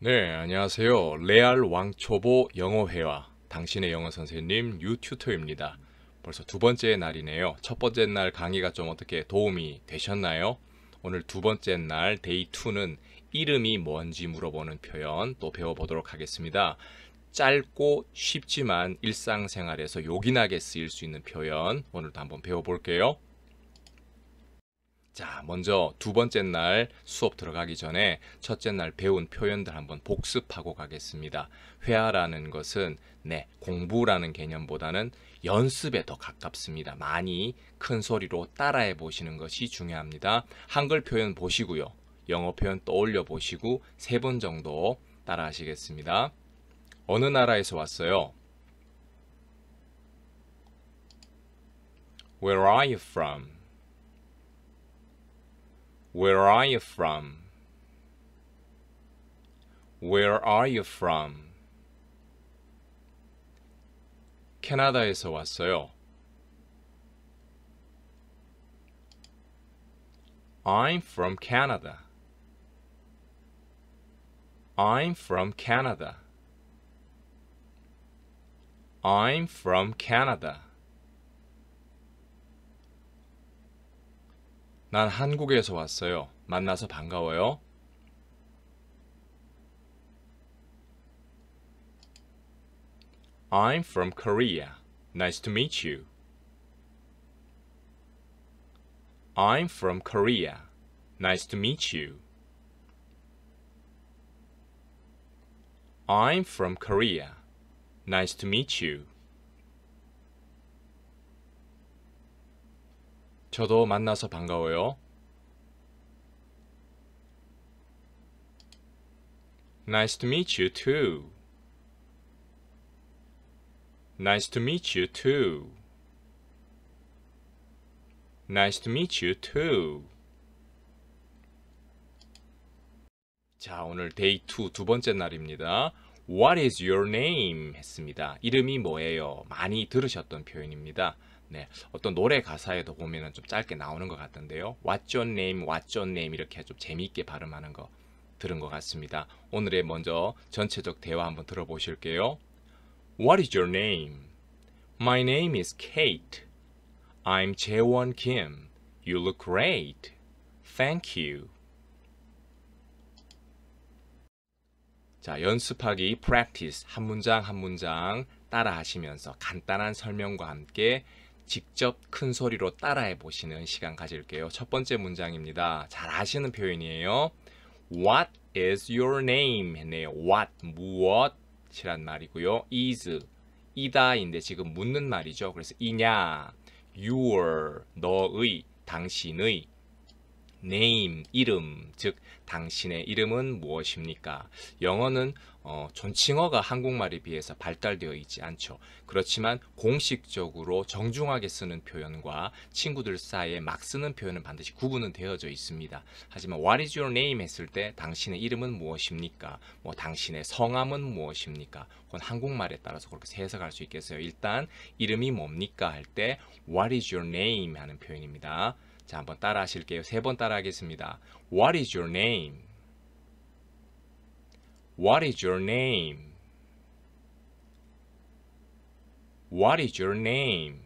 네, 안녕하세요. 레알 왕초보 영어회화 당신의 영어 선생님 유튜터입니다. 벌써 두 번째 날이네요. 첫 번째 날 강의가 좀 어떻게 도움이 되셨나요? 오늘 두 번째 날 데이 2는 이름이 뭔지 물어보는 표현 또 배워보도록 하겠습니다. 짧고 쉽지만 일상생활에서 요긴하게 쓰일 수 있는 표현 오늘도 한번 배워볼게요. 자, 먼저 두 번째 날 수업 들어가기 전에 첫째 날 배운 표현들 한번 복습하고 가겠습니다. 회화라는 것은 네, 공부라는 개념보다는 연습에 더 가깝습니다. 많이 큰 소리로 따라해 보시는 것이 중요합니다. 한글 표현 보시고요. 영어 표현 떠올려 보시고 세 번 정도 따라 하시겠습니다. 어느 나라에서 왔어요? Where are you from? Where are you from? Where are you from? 캐나다에서 왔어요. I'm from Canada. I'm from Canada. I'm from Canada. 난 한국에서 왔어요. 만나서 반가워요. I'm from Korea. Nice to meet you. I'm from Korea. Nice to meet you. I'm from Korea. Nice to meet you. 저도 만나서 반가워요. Nice to meet you too. Nice to meet you too. Nice to meet you too. 자, 오늘 데이 2두 번째 날입니다. What is your name? 했습니다. 이름이 뭐예요? 많이 들으셨던 표현입니다. 네, 어떤 노래 가사에도 보면은 좀 짧게 나오는 것 같은데요. What's your name? What's your name? 이렇게 좀 재미있게 발음하는 거 들은 것 같습니다. 오늘의 먼저 전체적 대화 한번 들어보실게요. What is your name? My name is Kate. I'm Jaewon Kim. You look great. Thank you. 자, 연습하기 practice 한 문장 한 문장 따라 하시면서 간단한 설명과 함께 직접 큰 소리로 따라해 보시는 시간 가질게요. 첫 번째 문장입니다. 잘 아시는 표현이에요. What is your name? 했네요. What 무엇이란 말이고요. is 이다인데 지금 묻는 말이죠. 그래서 이냐 your 너의 당신의 name, 이름, 즉 당신의 이름은 무엇입니까? 영어는 어, 존칭어가 한국말에 비해서 발달되어 있지 않죠. 그렇지만 공식적으로 정중하게 쓰는 표현과 친구들 사이에 막 쓰는 표현은 반드시 구분은 되어져 있습니다. 하지만 What is your name 했을 때 당신의 이름은 무엇입니까? 뭐 당신의 성함은 무엇입니까? 그건 한국말에 따라서 그렇게 해석할 수 있겠어요. 일단 이름이 뭡니까 할 때 What is your name 하는 표현입니다. 자, 한번 따라 하실게요. 세 번 따라 하겠습니다. What is your name? What is your name? What is your name?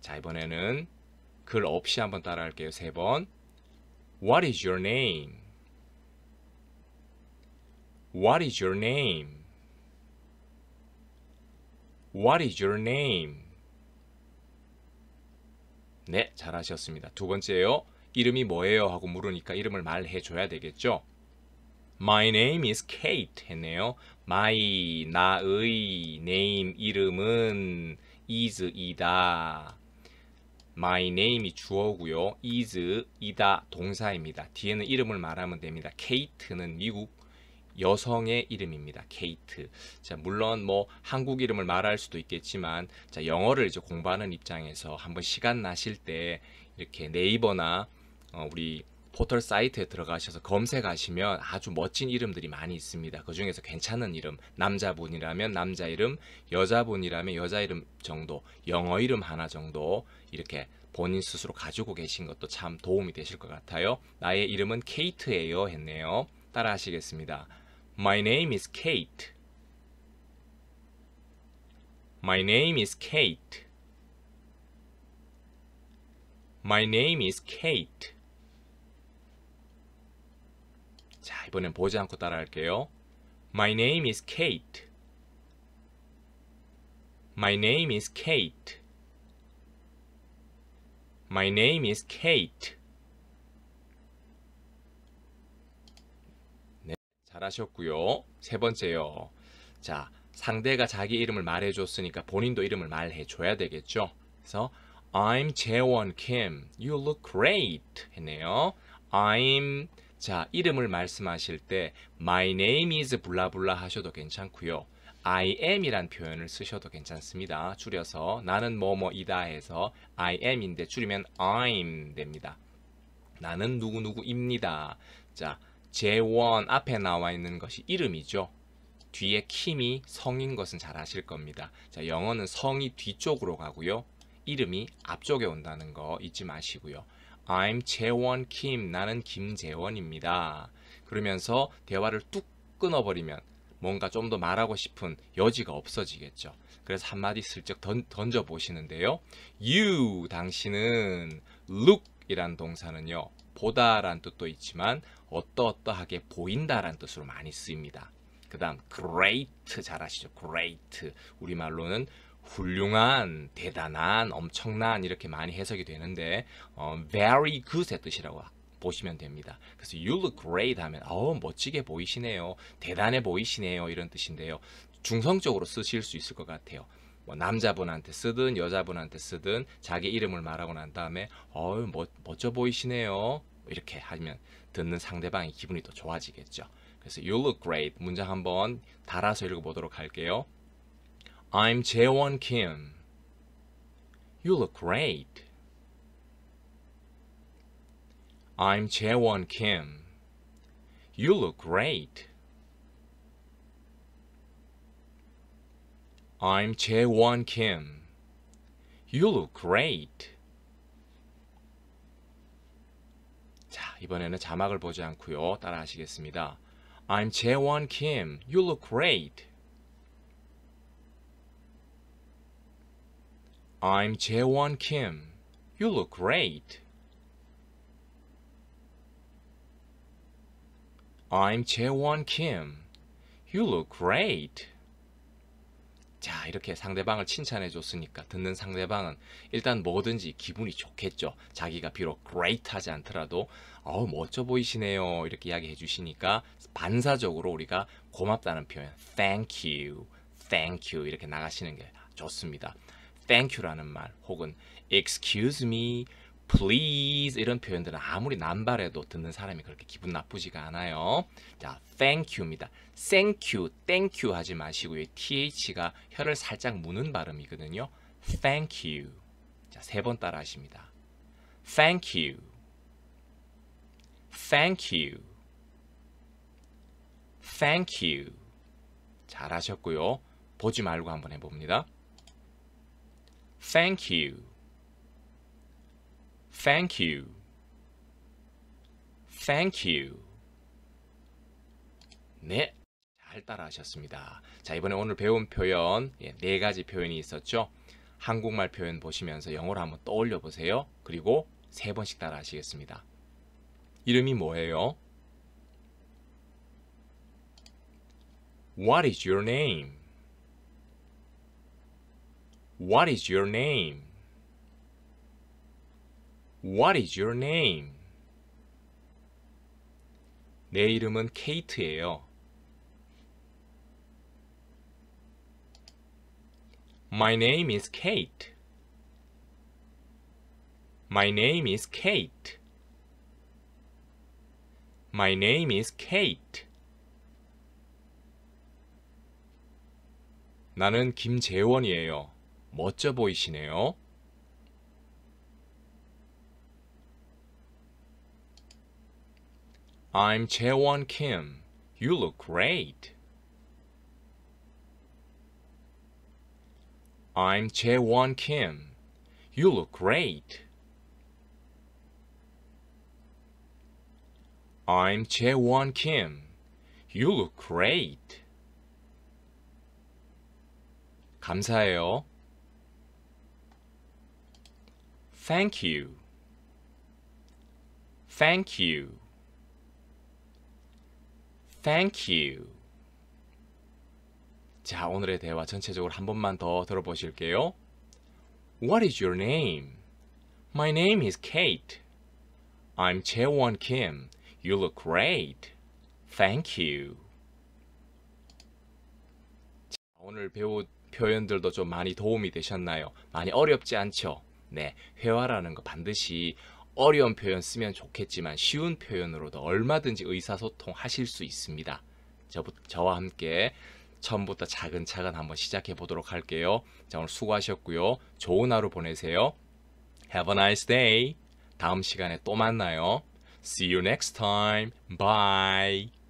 자, 이번에는 글 없이 한번 따라 할게요. 세 번. What is your name? What is your name? What is your name? 네, 잘하셨습니다. 두 번째요. 이름이 뭐예요? 하고 물으니까 이름을 말해줘야 되겠죠. My name is Kate 했네요. My, 나의, name, 이름은 is, 이다. My name이 주어고요. is, 이다 동사입니다. 뒤에는 이름을 말하면 됩니다. Kate는 미국, 여성의 이름입니다. 케이트. 자, 물론 뭐 한국 이름을 말할 수도 있겠지만 자, 영어를 이제 공부하는 입장에서 한번 시간 나실 때 이렇게 네이버나 어, 우리 포털 사이트에 들어가셔서 검색하시면 아주 멋진 이름들이 많이 있습니다. 그 중에서 괜찮은 이름, 남자분이라면 남자 이름, 여자분이라면 여자 이름 정도, 영어 이름 하나 정도 이렇게 본인 스스로 가지고 계신 것도 참 도움이 되실 것 같아요. 나의 이름은 케이트예요 했네요. 따라 하시겠습니다. My name is Kate. My name is Kate. My name is Kate. 자, 이번엔 보지 않고 따라할게요. My name is Kate. My name is Kate. My name is Kate. 잘하셨고요. 세 번째요. 자, 상대가 자기 이름을 말해줬으니까 본인도 이름을 말해줘야 되겠죠. 그래서 I'm 재원 Kim. You look great. 했네요. I'm 자 이름을 말씀하실 때 My name is 블라블라 하셔도 괜찮고요. I am이란 표현을 쓰셔도 괜찮습니다. 줄여서 나는 뭐뭐이다 해서 I am인데 줄이면 I'm 됩니다. 나는 누구누구입니다. 자, 제원 앞에 나와 있는 것이 이름이죠. 뒤에 킴이 성인 것은 잘 아실 겁니다. 자, 영어는 성이 뒤쪽으로 가고요. 이름이 앞쪽에 온다는 거 잊지 마시고요. I'm 재원 킴. 나는 김재원입니다. 그러면서 대화를 뚝 끊어버리면 뭔가 좀 더 말하고 싶은 여지가 없어지겠죠. 그래서 한마디 슬쩍 던, 던져보시는데요. You, 당신은 look 이란 동사는요. 보다란 뜻도 있지만 어떠어떠하게 보인다라는 뜻으로 많이 쓰입니다. 그 다음 great 잘 아시죠? great 우리말로는 훌륭한, 대단한, 엄청난 이렇게 많이 해석이 되는데 어, very good의 뜻이라고 보시면 됩니다. 그래서 you look great 하면 어 멋지게 보이시네요. 대단해 보이시네요. 이런 뜻인데요. 중성적으로 쓰실 수 있을 것 같아요. 뭐 남자분한테 쓰든 여자분한테 쓰든 자기 이름을 말하고 난 다음에 어우 멋, 멋져 보이시네요. 이렇게 하면 듣는 상대방의 기분이 더 좋아지겠죠. 그래서 you look great 문장 한번 달아서 읽어보도록 할게요. I'm Jaewon Kim. You look great. I'm Jaewon Kim. You look great. I'm Jaewon Kim. You look great. 이번에는 자막을 보지 않고요. 따라 하시겠습니다. I'm Jaewon Kim. You look great. I'm Jaewon Kim. You look great. I'm Jaewon Kim. You look great. 자 이렇게 상대방을 칭찬해 줬으니까 듣는 상대방은 일단 뭐든지 기분이 좋겠죠 자기가 비록 great 하지 않더라도 어우 멋져 보이시네요 이렇게 이야기해 주시니까 반사적으로 우리가 고맙다는 표현 thank you thank you 이렇게 나가시는 게 좋습니다 thank you라는 말 혹은 excuse me please 이런 표현들은 아무리 남발해도 듣는 사람이 그렇게 기분 나쁘지가 않아요. 자, thank you입니다. thank you, thank you 하지 마시고요. th가 혀를 살짝 무는 발음이거든요. thank you. 자, 세 번 따라 하십니다. thank you. thank you. thank you. 잘하셨고요. 보지 말고 한번 해 봅니다. thank you. Thank you. Thank you. 네, 잘 따라하셨습니다. 자, 이번에 오늘 배운 표현 예, 네 가지 표현이 있었죠. 한국말 표현 보시면서 영어로 한번 떠올려 보세요. 그리고 세 번씩 따라하시겠습니다. 이름이 뭐예요? What is your name? What is your name? What is your name? 내 이름은 케이트예요. My name is Kate. My name is Kate. My name is Kate. 나는 김재원이에요. 멋져 보이시네요. I'm Chaewon Kim. You look great. I'm Chaewon Kim. You look great. I'm Chaewon Kim. You look great. 감사해요. Thank you. Thank you. Thank you. 자, 오늘의 대화 전체적으로 한 번만 더 들어보실게요. What is your name? My name is Kate. I'm Chaewon Kim. You look great. Thank you. 자, 오늘 배운 표현들도 좀 많이 도움이 되셨나요? 많이 어렵지 않죠? 네, 회화라는 거 반드시 어려운 표현 쓰면 좋겠지만 쉬운 표현으로도 얼마든지 의사소통 하실 수 있습니다. 저와 함께 처음부터 차근차근 한번 시작해 보도록 할게요. 자, 오늘 수고하셨고요. 좋은 하루 보내세요. Have a nice day. 다음 시간에 또 만나요. See you next time. Bye.